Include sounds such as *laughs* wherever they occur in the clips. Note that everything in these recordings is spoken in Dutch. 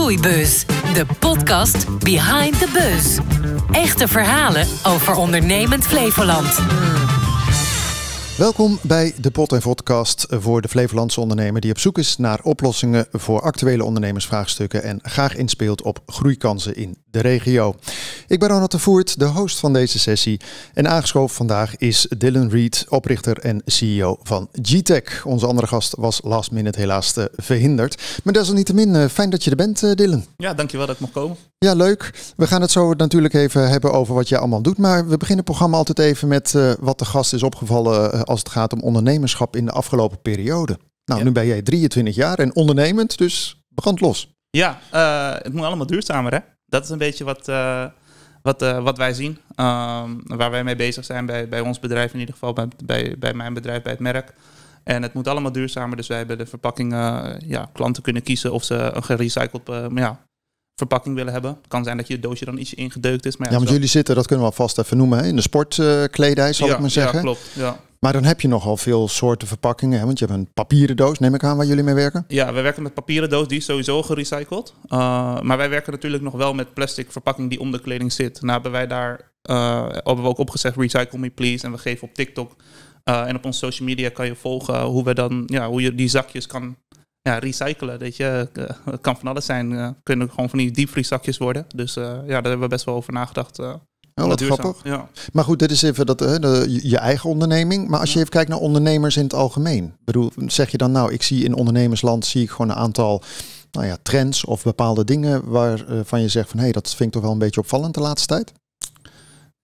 Groeibus, de podcast Behind the Bus. Echte verhalen over ondernemend Flevoland. Welkom bij de Pot en voor de Flevolandse ondernemer die op zoek is naar oplossingen voor actuele ondernemersvraagstukken en graag inspeelt op groeikansen in de regio. Ik ben Ronald de Voert, de host van deze sessie. En aangeschoven vandaag is Dylan Reed, oprichter en CEO van GTech. Onze andere gast was last minute helaas eh, verhinderd. Maar desalniettemin, uh, fijn dat je er bent, eh, Dylan. Ja, dankjewel dat ik mocht komen. Ja, leuk. We gaan het zo natuurlijk even hebben over wat jij allemaal doet. Maar we beginnen het programma altijd even met wat de gast is opgevallen als het gaat om ondernemerschap in de afgelopen periode. Nou, nu ben jij 23 jaar en ondernemend, dus begant los. Ja, het moet allemaal duurzamer, hè? dat is een beetje wat, eh, wat, eh, wat wij zien. Ehm, waar wij mee bezig zijn bij, bij ons bedrijf, in ieder geval bij, bij, bij mijn bedrijf, bij het merk. En het moet allemaal duurzamer. Dus wij hebben de verpakkingen, eh, ja, klanten kunnen kiezen of ze een gerecycled ja, verpakking willen hebben. Het kan zijn dat je doosje dan ietsje ingedeukt is. Maar ja, want jullie zitten, dat kunnen we alvast even noemen, hè? in de sportkledij, uh, zal ik maar zeggen. Ja, klopt. Ja. Maar dan heb je nogal veel soorten verpakkingen. Hè? Want je hebt een papieren doos, neem ik aan, waar jullie mee werken. Ja, we werken met papieren doos, die is sowieso gerecycled. Eh, maar wij werken natuurlijk nog wel met plastic verpakking die om de kleding zit. Nou hebben wij daar eh, hebben we ook opgezegd, recycle me please. En we geven op TikTok eh, en op onze social media kan je volgen hoe, we dan, ja, hoe je die zakjes kan ja, recyclen. Weet je. Het kan van alles zijn. kunnen gewoon van die diepvrieszakjes worden. Dus ja, daar hebben we best wel over nagedacht Oh, wat grappig. Ja. Maar goed, dit is even dat, eh, de, je eigen onderneming. Maar als je even kijkt naar ondernemers in het algemeen. Bedoel, zeg je dan nou, ik zie in ondernemersland zie ik gewoon een aantal nou ja, trends of bepaalde dingen waarvan eh, je zegt van hé, hey, dat vind ik toch wel een beetje opvallend de laatste tijd?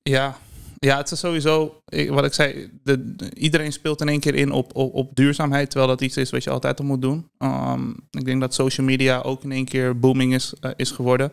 Ja, ja, het is sowieso, wat ik zei, de, iedereen speelt in één keer in op, op, duurzaamheid, terwijl dat iets is wat je altijd al moet doen. Ehm, ik denk dat social media ook in één keer booming is, eh, is geworden.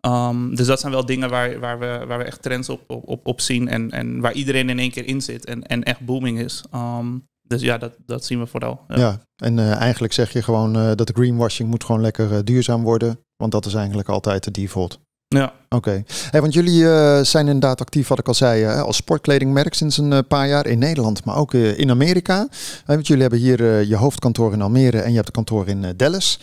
Ehm, dus dat zijn wel dingen waar, waar, we, waar we echt trends op, op, op, zien en, en waar iedereen in één keer in zit en, en echt booming is. Ehm, dus ja, dat, dat zien we vooral. Ja, en eh, eigenlijk zeg je gewoon eh, dat de greenwashing moet gewoon lekker eh, duurzaam worden. Want dat is eigenlijk altijd de default. Ja. Oké. Hey, want jullie eh, zijn inderdaad actief, wat ik al zei, als sportkledingmerk sinds een eh, paar jaar in Nederland, maar ook eh, in Amerika. want jullie hebben hier je hoofdkantoor in Almere en je hebt een kantoor in Dallas.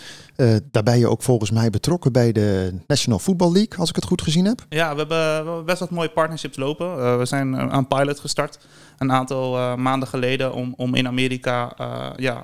daar ben je ook volgens mij betrokken bij de National Football League, als ik het goed gezien heb. Ja, we hebben best wat mooie partnerships lopen. we zijn aan pilot gestart een aantal maanden geleden om, om in Amerika ja,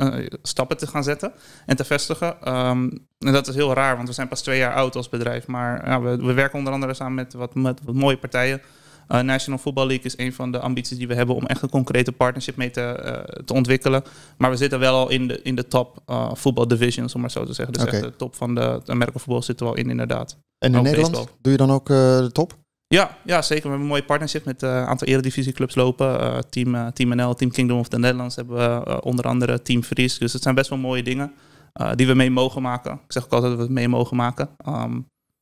eh, stappen te gaan zetten en te vestigen. Ehm, en dat is heel raar, want we zijn pas twee jaar oud als bedrijf. Maar ja, we, we, werken onder andere samen met wat, met wat mooie partijen. Eh, National Football League is een van de ambities die we hebben om echt een concrete partnership mee te, eh, te ontwikkelen. Maar we zitten wel al in de, in de top voetbal uh, divisions, om maar zo te zeggen. Dus echt de top van de, Amerikaanse voetbal zitten we al in, inderdaad. En in Nederland doe je dan ook de top? Ja, ja, zeker. We hebben een mooie partnership met eh, een uh, aantal eredivisieclubs lopen. Eh, team, eh, team NL, Team Kingdom of the Netherlands hebben we onder andere Team Fries. Dus het zijn best wel mooie dingen die we mee mogen maken. Ik zeg ook altijd dat we het mee mogen maken. Ehm,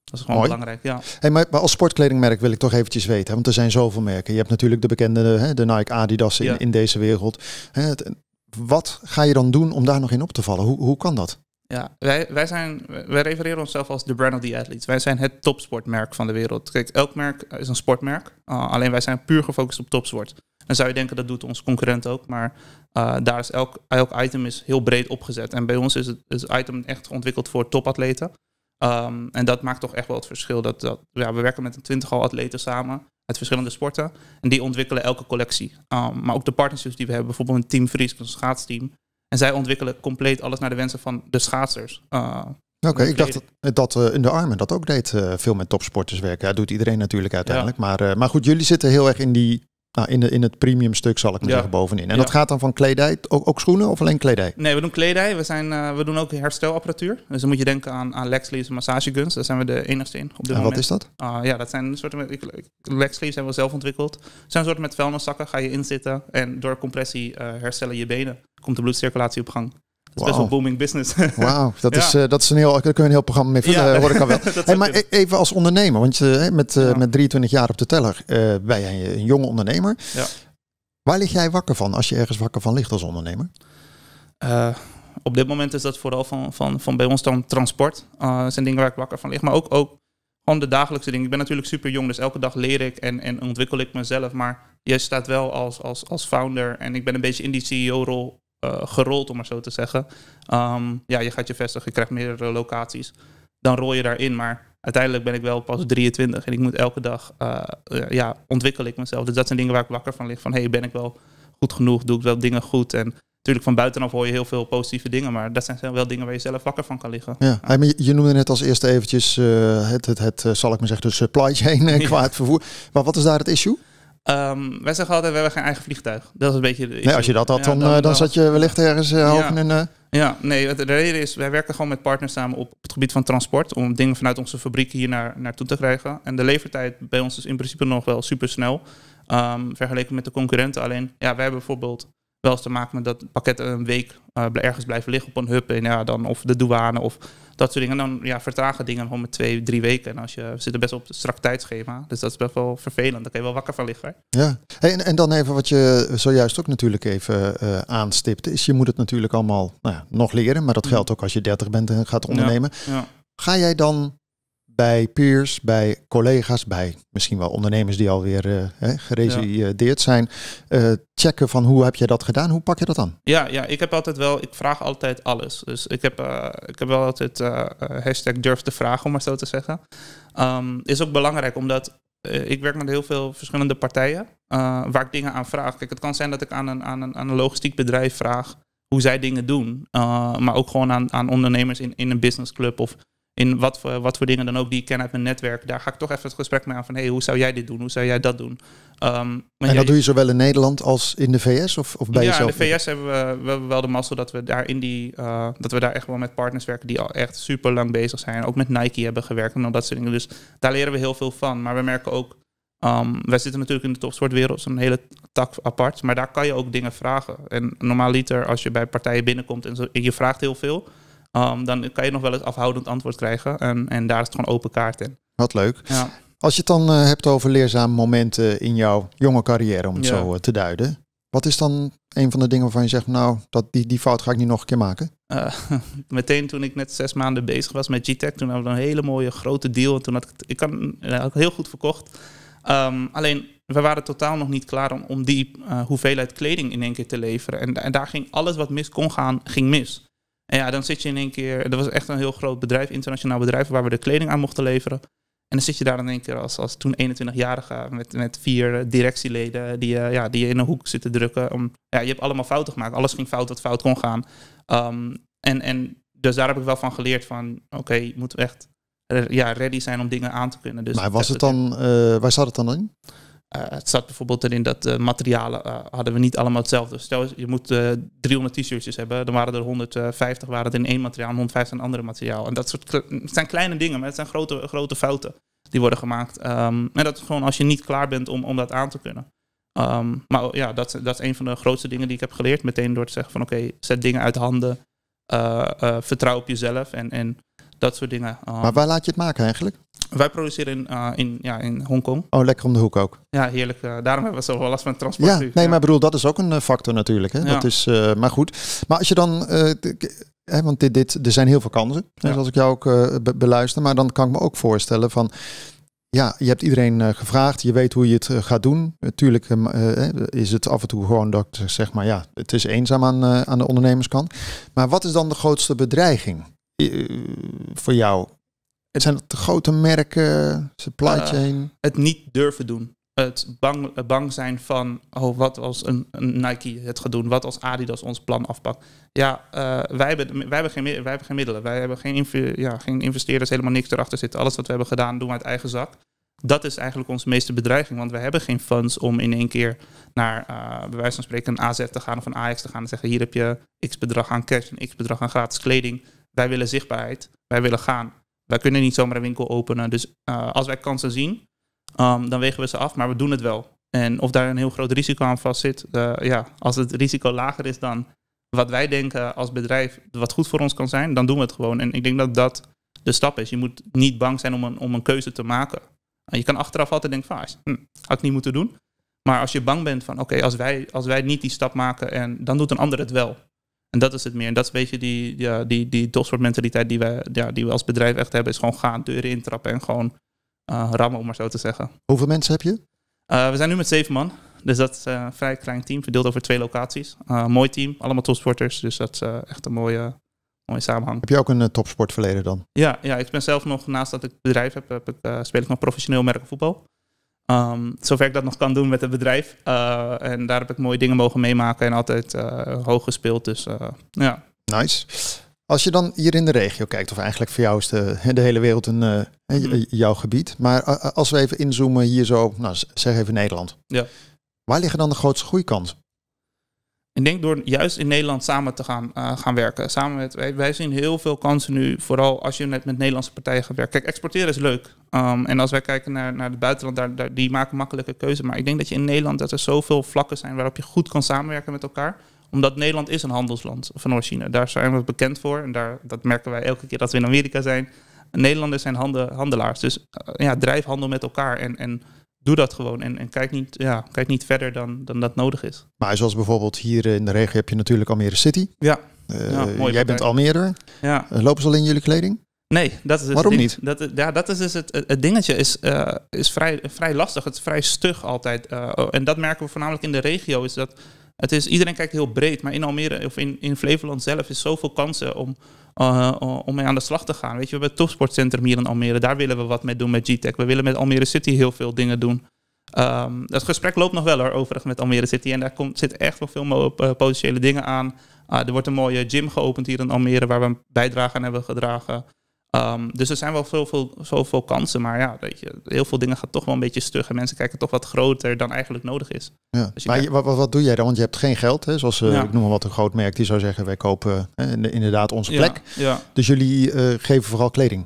dat is gewoon belangrijk, ja. Hey, maar als sportkledingmerk wil ik toch eventjes weten, want er zijn zoveel merken. Je hebt natuurlijk de bekende de Nike Adidas in, in deze wereld. Hè, wat ga je dan doen om daar nog in op te vallen? Hoe, hoe kan dat? Ja, wij, wij, zijn, wij refereren onszelf als de brand of the athletes. Wij zijn het topsportmerk van de wereld. Kijk, elk merk is een sportmerk. Ah, alleen wij zijn puur gefocust op topsport. dan zou je denken, dat doet onze concurrent ook. Maar ah, daar is elk, elk item is heel breed opgezet. En bij ons is het, is item echt ontwikkeld voor topatleten. Ehm, en dat maakt toch echt wel het verschil. Dat, dat, ja, we werken met een twintigal atleten samen uit verschillende sporten. En die ontwikkelen elke collectie. Ehm, maar ook de partnerships die we hebben. Bijvoorbeeld een Team Fries, een schaatsteam. En zij ontwikkelen compleet alles naar de wensen van de schaatsers. Eh, Oké, ik dacht dat, dat eh, in de armen dat ook deed, eh, veel met topsporters werken. Dat doet iedereen natuurlijk uiteindelijk. Maar, maar goed, jullie zitten heel erg in die nou, in, de, in het premium stuk zal ik maar zeggen bovenin. En dat gaat dan van kledij, ook, ook schoenen of alleen kledij? Nee, we doen kledij. We, zijn, eh, we doen ook herstelapparatuur. Dus dan moet je denken aan, aan sleeves en massageguns. Daar zijn we de enigste in op dit en wat is dat? Ah, ja, dat zijn een soorten met... Lexleaves hebben we zelf ontwikkeld. Het zijn een soort met vuilniszakken. Ga je inzitten en door compressie eh, herstellen je benen. Komt de bloedcirculatie op gang is best booming business. *laughs* Wauw, dat, is, eh, dat is een heel, daar kun je een heel programma mee vullen, eh, hoor ik al wel. *laughs* hey, maar even als ondernemer, want je, eh, met, met 23 jaar op de teller uh, ben jij een jonge ondernemer. Waar lig jij wakker van als je ergens wakker van ligt als ondernemer? op dit moment is dat vooral van, van, van bij ons dan transport. Dat zijn dingen waar ik wakker van lig. Maar ook, ook gewoon de dagelijkse dingen. Ik ben natuurlijk super jong, dus elke dag leer ik en, en ontwikkel ik mezelf. Maar je staat wel als, als, als founder en ik ben een beetje in die CEO-rol eh, gerold, om maar zo te zeggen. Ehm, ja, je gaat je vestigen, je krijgt meerdere locaties. Dan rol je daarin, maar uiteindelijk ben ik wel pas 23 en ik moet elke dag, eh, eh, ja, ontwikkel ik mezelf. Dus dat zijn dingen waar ik wakker van lig, van hey, ben ik wel goed genoeg, doe ik wel dingen goed en... Natuurlijk, van buitenaf hoor je heel veel positieve dingen, maar dat zijn wel dingen waar je zelf wakker van kan liggen. Ja, ja. Je, noemde net als eerste eventjes het, het, het, zal ik maar zeggen, de supply chain *laughs* qua het vervoer. Maar wat is daar het issue? Ehm, wij zeggen altijd, we hebben geen eigen vliegtuig. Dat is een beetje... nee, als je dat had, eh, dan, dan, zat je wellicht ergens uh, ja. in... Eh, ja, nee, de reden is, wij werken gewoon met partners samen op het gebied van transport... om dingen vanuit onze fabrieken hier naar, naartoe te krijgen. En de levertijd bij ons is in principe nog wel super snel... Ehm, vergeleken met de concurrenten. Alleen, ja, wij hebben bijvoorbeeld wel eens te maken met dat pakketten een week eh, ergens blijven liggen op een hub. En ja, dan of de douane of dat soort dingen. En dan ja, vertragen dingen gewoon met twee, drie weken. En als je zit zitten best op een strak tijdschema. Dus dat is best wel vervelend. Daar kan je wel wakker van liggen. Ja, en, en dan even wat je zojuist ook natuurlijk even eh, aanstipt. Is je moet het natuurlijk allemaal nou ja, nog leren. Maar dat mm. geldt ook als je 30 bent en gaat ondernemen. ja. Ga jij dan bij peers, bij collega's, bij misschien wel ondernemers die alweer uh, eh, geresideerd zijn. Eh, checken van hoe heb je dat gedaan? Hoe pak je dat aan? Ja, ja, ik heb altijd wel, ik vraag altijd alles. Dus ik heb, eh, ik heb wel altijd hashtag durf te vragen, om maar zo te zeggen. Ehm, is ook belangrijk, omdat ik werk met heel veel verschillende partijen waar ik dingen aan vraag. Kijk, het kan zijn dat ik aan een, aan een, aan een logistiek bedrijf vraag hoe zij dingen doen. maar ook gewoon aan, aan ondernemers in, in een businessclub of in wat voor, wat voor dingen dan ook die ik ken uit mijn netwerk, daar ga ik toch even het gesprek mee aan van hey, hoe zou jij dit doen? Hoe zou jij dat doen? Ehm, en dat doe je zowel in Nederland als in de VS of, of bij ja, Ja, in de VS hebben we, we hebben wel de mazzel dat we daar in die eh, dat we daar echt wel met partners werken die al echt super lang bezig zijn. Ook met Nike hebben gewerkt en al dat soort dingen. Dus daar leren we heel veel van. Maar we merken ook, um, ehm, wij zitten natuurlijk in de topsportwereld, zo'n hele tak apart. Maar daar kan je ook dingen vragen. En normaaliter als je bij partijen binnenkomt en je vraagt heel veel Ehm, dan kan je nog wel eens afhoudend antwoord krijgen. En, en daar is het gewoon open kaart in. Wat leuk. Ja. Als je het dan eh, hebt over leerzame momenten in jouw jonge carrière, om het zo eh, te duiden. Wat is dan een van de dingen waarvan je zegt, nou, dat, die, die fout ga ik niet nog een keer maken? Eh, *laughs* meteen toen ik net zes maanden bezig was met g toen hadden we een hele mooie grote deal. En toen had ik, het, ik kan, heel goed verkocht. Ehm, alleen, we waren totaal nog niet klaar om, om die hoeveelheid kleding in één keer te leveren. En, en daar ging alles wat mis kon gaan, ging mis. En ja, dan zit je in één keer. Dat was echt een heel groot bedrijf, internationaal bedrijf, waar we de kleding aan mochten leveren. En dan zit je daar in één keer als, als toen 21-jarige met, met vier directieleden die, eh, ja, die je in een hoek zitten drukken. Om, ja, je hebt allemaal fouten gemaakt. Alles ging fout wat fout kon gaan. Ehm, en, en dus daar heb ik wel van geleerd van, oké, je moet echt ja, ready zijn om dingen aan te kunnen. Dus maar was het dan, eh, waar zat het dan in? Eh, het staat bijvoorbeeld erin dat uh, materialen eh, hadden we niet allemaal hetzelfde. Stel, je moet 300 t-shirtjes hebben, dan waren er 150 waren het in één materiaal en 150 in een ander materiaal. En dat soort zijn kleine dingen, maar het zijn grote, grote fouten die worden gemaakt. Ehm, en dat is gewoon als je niet klaar bent om, om dat aan te kunnen. Ehm, maar ja, dat, dat is een van de grootste dingen die ik heb geleerd. Meteen door te zeggen van oké, zet dingen uit handen. vertrouw op jezelf en, en dat soort dingen. Ehm. maar waar laat je het maken eigenlijk? Wij produceren in, eh, in, ja, in Hongkong. Oh, lekker om de hoek ook. Ja, heerlijk. Eh. daarom hebben we zoveel last van transport. Ja, nee, maar bedoel, dat is ook een eh, factor natuurlijk. Hè? Dat is, maar goed. Maar als je dan. want dit, dit, er zijn heel veel kansen. zoals ik jou ook beluister. Maar dan kan ik me ook voorstellen van. Ja, je hebt iedereen gevraagd, je weet hoe je het gaat doen. Natuurlijk is het af en toe gewoon dat zeg maar ja, het is eenzaam aan, aan de ondernemerskant. Maar wat is dan de grootste bedreiging? Eh, voor jou? Het zijn te grote merken, supply eh, chain. het niet durven doen. Het bang, eh, bang zijn van, oh, wat als een, een, Nike het gaat doen? Wat als Adidas ons plan afpakt? Ja, wij, hebben, wij, hebben geen, wij hebben geen middelen. Wij hebben geen, ja, geen investeerders, helemaal niks erachter zit. Alles wat we hebben gedaan, doen we uit eigen zak dat is eigenlijk onze meeste bedreiging. Want we hebben geen funds om in één keer naar, bij wijze van spreken, een AZ te gaan of een Ax te gaan. En zeggen: hier heb je x bedrag aan cash en x bedrag aan gratis kleding. Wij willen zichtbaarheid. Wij willen gaan. Wij kunnen niet zomaar een winkel openen. Dus eh, als wij kansen zien, ehm, dan wegen we ze af, maar we doen het wel. En of daar een heel groot risico aan vast zit, eh, ja, als het risico lager is dan wat wij denken als bedrijf, wat goed voor ons kan zijn, dan doen we het gewoon. En ik denk dat dat de stap is. Je moet niet bang zijn om een, om een keuze te maken. En eh, je kan achteraf altijd denken ah, hm, had ik niet moeten doen. Maar als je bang bent van, oké, als, wij, als wij niet die stap maken, en, dan doet een ander het wel. En dat is het meer. En dat is een beetje die, ja, die, die mentaliteit die, wij, ja, die we als bedrijf echt hebben. Is gewoon gaan, deuren intrappen en gewoon eh, rammen, om maar zo te zeggen. Hoeveel mensen heb je? Eh, we zijn nu met zeven man. Dus dat is eh, een vrij klein team, verdeeld over twee locaties. mooi team, allemaal topsporters. Dus dat is echt een mooie, mooie samenhang. Heb je ook een topsportverleden dan? Ja, ja, ik ben zelf nog, naast dat ik bedrijf heb, heb speel ik nog professioneel merkenvoetbal. Ehm, zover ik dat nog kan doen met het bedrijf. Eh, en daar heb ik mooie dingen mogen meemaken en altijd eh, hoog gespeeld. Dus eh, ja. Nice. Als je dan hier in de regio kijkt, of eigenlijk voor jou is de, hele wereld een, mm-hmm. jouw gebied. Maar als we even inzoomen hier zo, nou, zeg even Nederland. Ja. Waar liggen dan de grootste groeikansen? Ik denk door juist in Nederland samen te gaan, eh, gaan werken. Samen met, wij, wij, zien heel veel kansen nu, vooral als je net met Nederlandse partijen gaat werken. Kijk, exporteren is leuk. Ehm, en als wij kijken naar, naar het buitenland, daar, daar, die maken makkelijke keuze. Maar ik denk dat je in Nederland dat er zoveel vlakken zijn waarop je goed kan samenwerken met elkaar omdat Nederland is een handelsland van Noord-China. Daar zijn we bekend voor. En daar, dat merken wij elke keer dat we in Amerika zijn. Nederlanders zijn handelaars. Dus eh, ja, drijf handel met elkaar. En, en doe dat gewoon. En, en kijk, niet, ja, kijk niet verder dan, dan dat nodig is. Maar zoals bijvoorbeeld hier in de regio heb je natuurlijk Almere City. Ja. Uh, jij bent Almere. Ja. Eh, lopen ze al in jullie kleding? Nee, dat is Waarom niet? Dat, ja, dat is dus het, het dingetje. Is, eh, is vrij, vrij lastig. Het is vrij stug altijd. Oh, en dat merken we voornamelijk in de regio. Is dat het is, iedereen kijkt heel breed, maar in Almere of in, in Flevoland zelf is zoveel kansen om, eh, eh, om mee aan de slag te gaan. Weet je, we hebben het topsportcentrum hier in Almere, daar willen we wat mee doen met G-Tech. We willen met Almere City heel veel dingen doen. Um, het gesprek loopt nog wel hoor, overigens met Almere City. En daar komt, zit echt wel veel eh, potentiële dingen aan. Ah, er wordt een mooie gym geopend hier in Almere, waar we een bijdrage aan hebben gedragen. Ehm, dus er zijn wel zoveel, zoveel kansen, maar ja, weet je, heel veel dingen gaat toch wel een beetje stug en mensen kijken toch wat groter dan eigenlijk nodig is. Ja. Dus maar wat, wat, doe jij dan? Want je hebt geen geld, hè? zoals eh, ik noem maar wat een groot merk die zou zeggen, wij kopen eh, inderdaad onze plek. Dus jullie eh, geven vooral kleding?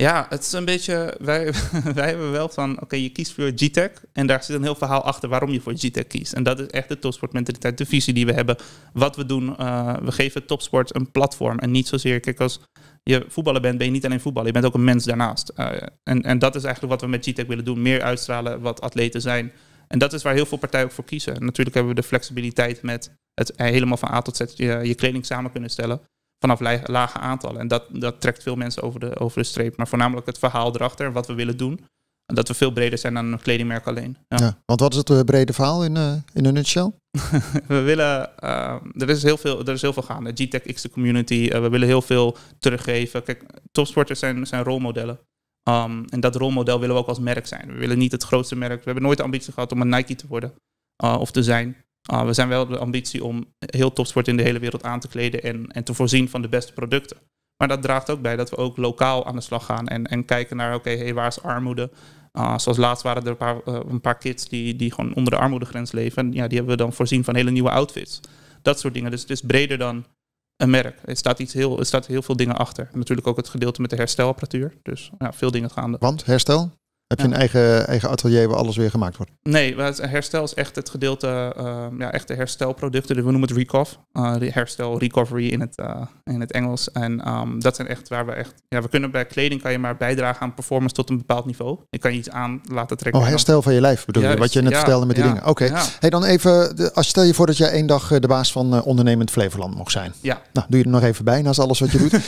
Ja, het is een beetje. Wij, *laughs* wij hebben wel van. Oké, je kiest voor G-Tech. En daar zit een heel verhaal achter waarom je voor G-Tech kiest. En dat is echt de topsportmentaliteit, de visie die we hebben. Wat we doen. Eh, we geven topsport een platform. En niet zozeer. Kijk, als je voetballer bent, ben je niet alleen voetballer. Je bent ook een mens daarnaast. Eh, en, en dat is eigenlijk wat we met G-Tech willen doen. Meer uitstralen wat atleten zijn. En dat is waar heel veel partijen ook voor kiezen. natuurlijk hebben we de flexibiliteit met het eh, helemaal van A tot Z je, je kleding samen kunnen stellen vanaf lage aantallen. En dat, dat trekt veel mensen over de, over de streep. Maar voornamelijk het verhaal erachter, wat we willen doen. Dat we veel breder zijn dan een kledingmerk alleen. Ja. want wat is het eh, brede verhaal in, uh, in een nutshell? *laughs* we willen, eh, er, is heel veel, er is heel veel gaande. G-Tech X, de community. we willen heel veel teruggeven. Kijk, topsporters zijn, zijn rolmodellen. Ehm, en dat rolmodel willen we ook als merk zijn. We willen niet het grootste merk. We hebben nooit de ambitie gehad om een Nike te worden of te zijn. Ah, we zijn wel de ambitie om heel topsport in de hele wereld aan te kleden en, en te voorzien van de beste producten. Maar dat draagt ook bij dat we ook lokaal aan de slag gaan en, en kijken naar, oké, hey, waar is armoede? Ah, zoals laatst waren er eh, een paar, kids die, die gewoon onder de armoedegrens leven. En ja, die hebben we dan voorzien van hele nieuwe outfits. Dat soort dingen. Dus het is breder dan een merk. Er staat, iets heel, er staat heel veel dingen achter. natuurlijk ook het gedeelte met de herstelapparatuur. Dus ja, veel dingen gaande. Want herstel? Heb je een eigen, eigen atelier waar alles weer gemaakt wordt? Nee, herstel is echt het gedeelte, uh, ja, de herstelproducten. Dus we noemen het recof. Uh, eh, herstel, recovery in het, eh, in het Engels. En ehm, dat zijn echt waar we echt... Ja, we kunnen bij kleding kan je maar bijdragen aan performance tot een bepaald niveau. Je kan je iets aan laten trekken. Oh, herstel van je lijf bedoel je? Wat je net vertelde met die dingen. Oké. Hey, dan even... als stel je voor dat jij één dag de baas van ondernemend Flevoland mocht zijn. Ja. Nou, doe je er nog even bij naast alles wat je doet.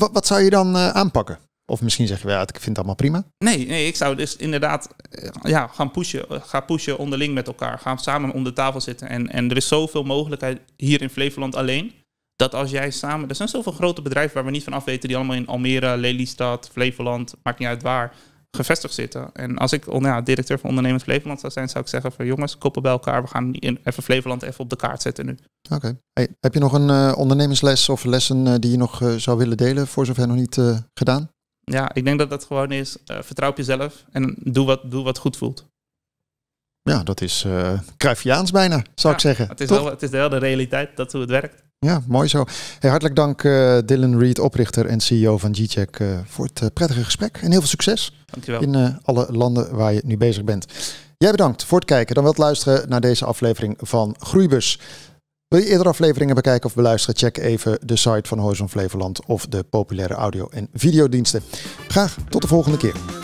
*laughs* wat zou je dan aanpakken? Of misschien zeg je, ja, ik vind het allemaal prima. Nee, nee, ik zou dus inderdaad eh, ja, gaan, pushen, eh, gaan pushen onderling met elkaar. Gaan samen om de tafel zitten. En, en er is zoveel mogelijkheid hier in Flevoland alleen. Dat als jij samen... Er zijn zoveel grote bedrijven waar we niet van af weten... die allemaal in Almere, Lelystad, Flevoland, maakt niet uit waar... gevestigd zitten. En als ik ja, directeur van ondernemers Flevoland zou zijn... zou ik zeggen van jongens, koppen bij elkaar. We gaan even Flevoland even op de kaart zetten nu. Oké. heb je nog een eh, ondernemersles of lessen... die je nog zou willen delen? Voor zover nog niet gedaan? ja, ik denk dat dat gewoon is, eh, vertrouw op jezelf en doe wat, doe wat goed voelt. Ja, dat is uh, bijna, zou ik zeggen. Het is, wel, het is wel de realiteit, dat hoe het werkt. Ja, mooi zo. hartelijk dank eh, Dylan Reed, oprichter en CEO van G-Check, voor het prettige gesprek. En heel veel succes Dankjewel. in alle landen waar je nu bezig bent. Jij bedankt voor het kijken, dan wel het luisteren naar deze aflevering van Groeibus. Wil je eerder afleveringen bekijken of beluisteren? Check even de site van Horizon Flevoland of de populaire audio- en videodiensten. Graag tot de volgende keer.